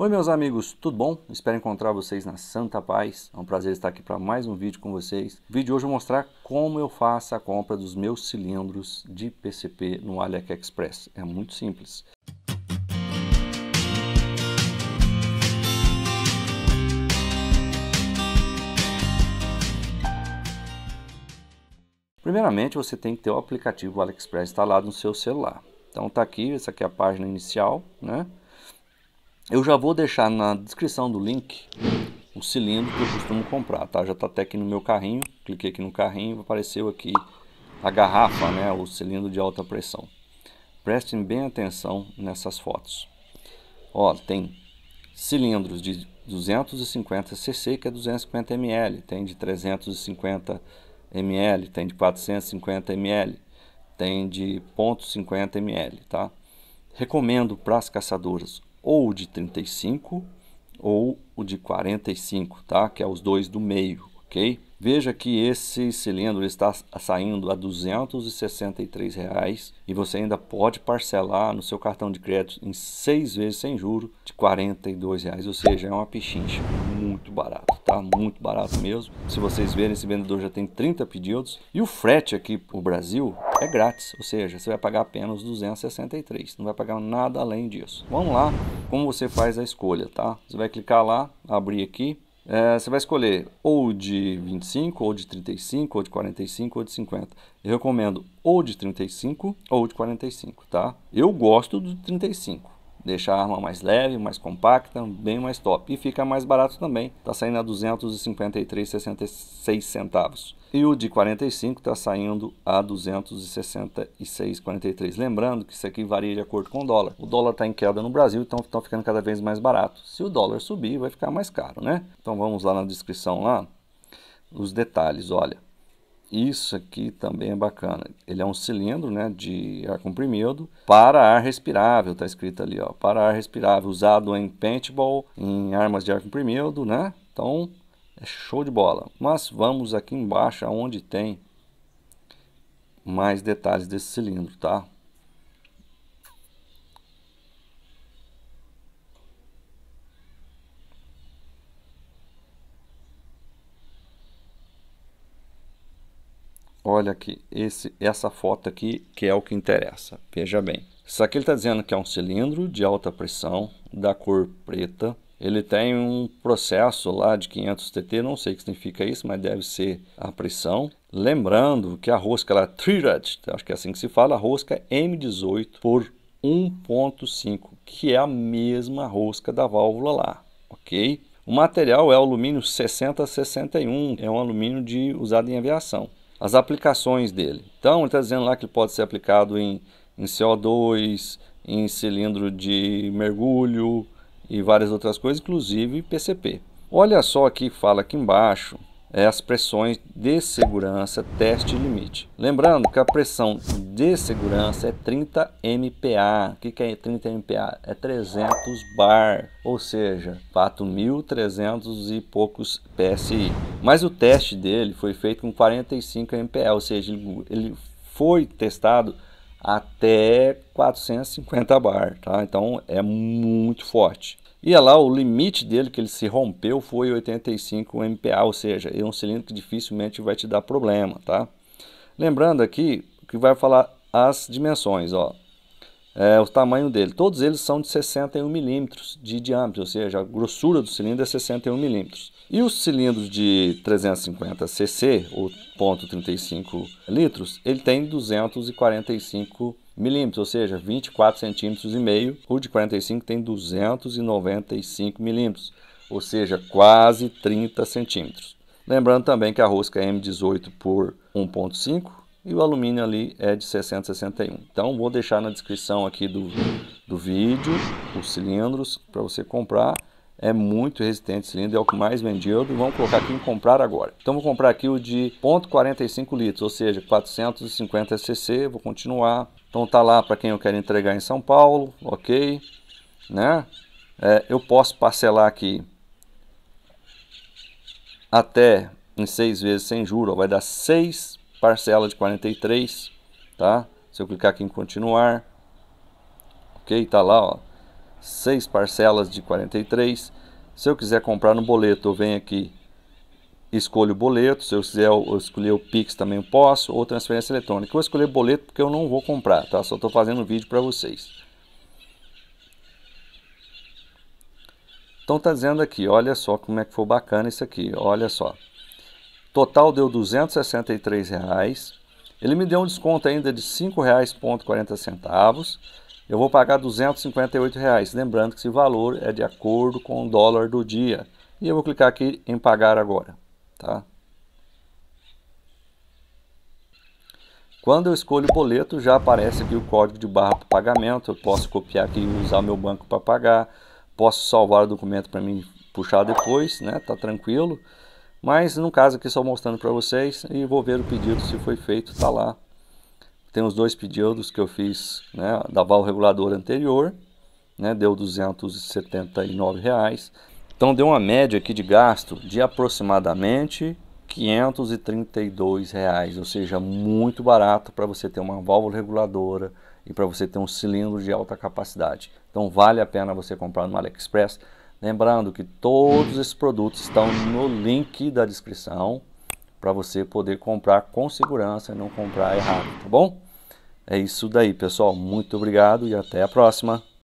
Oi meus amigos, tudo bom? Espero encontrar vocês na Santa Paz. É um prazer estar aqui para mais um vídeo com vocês. O vídeo de hoje eu vou mostrar como eu faço a compra dos meus cilindros de PCP no AliExpress. É muito simples. Primeiramente, você tem que ter o aplicativo AliExpress instalado no seu celular. Então tá aqui, essa aqui é a página inicial, né? Eu já vou deixar na descrição do link o cilindro que eu costumo comprar, tá? Já está até aqui no meu carrinho, cliquei aqui no carrinho, apareceu aqui a garrafa, né? O cilindro de alta pressão. Prestem bem atenção nessas fotos. Ó, tem cilindros de 250 cc, que é 250 ml, tem de 350 ml, tem de 450 ml, tem de 0.50 ml, tá? Recomendo para as caçadoras ou o de 35 ou o de 45, tá? Que é os dois do meio, ok? Veja que esse cilindro está saindo a R$ 263,00 e você ainda pode parcelar no seu cartão de crédito em seis vezes sem juro de R$ 42,00, ou seja, é uma pichincha muito barato, tá? Muito barato mesmo. Se vocês verem, esse vendedor já tem 30 pedidos e o frete aqui para o Brasil é grátis, ou seja, você vai pagar apenas 263, não vai pagar nada além disso. Vamos lá, como você faz a escolha, tá? Você vai clicar lá, abrir aqui, é, você vai escolher ou de 25, ou de 35, ou de 45, ou de 50. Eu recomendo ou de 35 ou de 45, tá? Eu gosto do 35. Deixa a arma mais leve, mais compacta, bem mais top. E fica mais barato também. Está saindo a 253,66 centavos. E o de 45 está saindo a 266,43. Lembrando que isso aqui varia de acordo com o dólar. O dólar está em queda no Brasil, então está ficando cada vez mais barato. Se o dólar subir, vai ficar mais caro, né? Então vamos lá na descrição lá os detalhes, olha. Isso aqui também é bacana. Ele é um cilindro né, de ar comprimido para ar respirável, está escrito ali, ó, para ar respirável, usado em paintball, em armas de ar comprimido, né? Então, é show de bola. Mas vamos aqui embaixo, onde tem mais detalhes desse cilindro, tá? olha que esse, essa foto aqui que é o que interessa. Veja bem. Isso aqui ele está dizendo que é um cilindro de alta pressão, da cor preta. Ele tem um processo lá de 500 TT, não sei o que significa isso, mas deve ser a pressão. Lembrando que a rosca, ela, é Trirat, então acho que é assim que se fala, a rosca é M18 por 1.5, que é a mesma rosca da válvula lá, ok? O material é alumínio 6061, é um alumínio de, usado em aviação as aplicações dele. Então, ele está dizendo lá que ele pode ser aplicado em, em CO2, em cilindro de mergulho e várias outras coisas, inclusive PCP. Olha só aqui, fala aqui embaixo, é, as pressões de segurança teste limite. Lembrando que a pressão de segurança é 30 MPa. O que, que é 30 MPa? É 300 bar, ou seja, 4.300 e poucos PSI. Mas o teste dele foi feito com 45 MPa, ou seja, ele, ele foi testado até 450 bar, tá? Então é muito forte. E é lá o limite dele que ele se rompeu foi 85 MPa, ou seja, é um cilindro que dificilmente vai te dar problema, tá? Lembrando aqui que vai falar as dimensões, ó. É, o tamanho dele. Todos eles são de 61 milímetros de diâmetro, ou seja, a grossura do cilindro é 61 milímetros. E os cilindros de 350 cc, ou 0,35 litros, ele tem 245 milímetros milímetros, ou seja, 24 centímetros e meio. O de 45 tem 295 milímetros, ou seja, quase 30 centímetros. Lembrando também que a rosca é M18 por 1.5 e o alumínio ali é de 661. Então vou deixar na descrição aqui do, do vídeo os cilindros para você comprar. É muito resistente o cilindro, é o que mais vendido. Vamos colocar aqui em comprar agora. Então vou comprar aqui o de 0.45 litros, ou seja, 450 cc. Vou continuar, então tá lá para quem eu quero entregar em São Paulo, ok, né? É, eu posso parcelar aqui até em seis vezes sem juro, vai dar seis parcelas de 43, tá? Se eu clicar aqui em continuar, ok, tá lá, ó, seis parcelas de 43. Se eu quiser comprar no boleto, eu venho aqui escolho o boleto, se eu quiser eu escolher o Pix também posso, ou transferência eletrônica. Eu vou escolher boleto porque eu não vou comprar, tá? Só estou fazendo um vídeo para vocês. Então está dizendo aqui, olha só como é que foi bacana isso aqui, olha só. Total deu 263 reais. Ele me deu um desconto ainda de R$ 5,40. Eu vou pagar R$ 258. Reais. Lembrando que esse valor é de acordo com o dólar do dia. E eu vou clicar aqui em pagar agora. Tá? Quando eu escolho o boleto, já aparece aqui o código de barra para pagamento. Eu posso copiar aqui e usar meu banco para pagar. Posso salvar o documento para mim puxar depois, né? Tá tranquilo. Mas no caso aqui só mostrando para vocês e vou ver o pedido se foi feito, tá lá. Tem os dois pedidos que eu fiz, né, da val regulador anterior, né, deu 279 reais. Então deu uma média aqui de gasto de aproximadamente 532 reais, ou seja, muito barato para você ter uma válvula reguladora e para você ter um cilindro de alta capacidade. Então vale a pena você comprar no AliExpress. Lembrando que todos esses produtos estão no link da descrição para você poder comprar com segurança e não comprar errado, tá bom? É isso daí, pessoal. Muito obrigado e até a próxima.